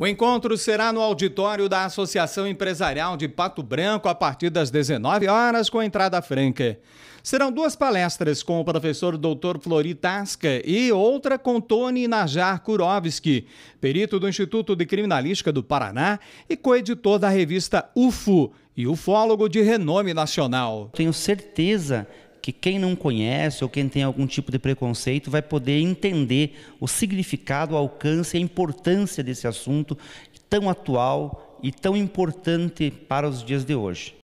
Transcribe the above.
O encontro será no auditório da Associação Empresarial de Pato Branco a partir das 19 horas com entrada franca. Serão duas palestras com o professor Dr. Flori Tasca e outra com Tony Najar Kurovski, perito do Instituto de Criminalística do Paraná e coeditor da revista UFO e ufólogo de renome nacional. Tenho certeza que quem não conhece ou quem tem algum tipo de preconceito vai poder entender o significado, o alcance e a importância desse assunto tão atual e tão importante para os dias de hoje.